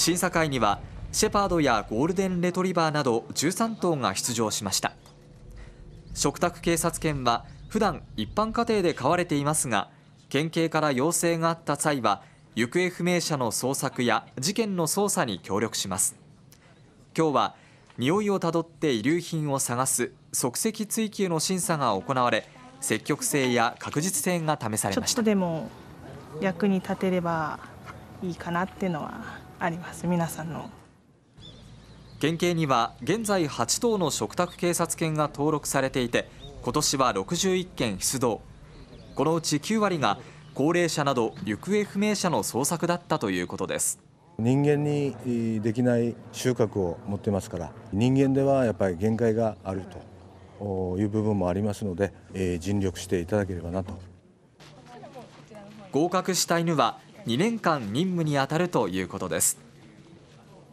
審査会にはシェパードやゴールデンレトリバーなど13頭が出場しました食卓警察犬は普段一般家庭で飼われていますが県警から要請があった際は行方不明者の捜索や事件の捜査に協力します今日は匂いをたどって遺留品を探す即席追及の審査が行われ積極性や確実性が試されましたちょっとでも役に立てればいいかなっていうのはあります皆さんの県警には現在8頭の嘱託警察犬が登録されていて今年は61件出動このうち9割が高齢者など行方不明者の捜索だったということです人間にできない収穫を持ってますから人間ではやっぱり限界があるという部分もありますので、え尽力していただければなと合格した犬は2年間任務に当たるということです。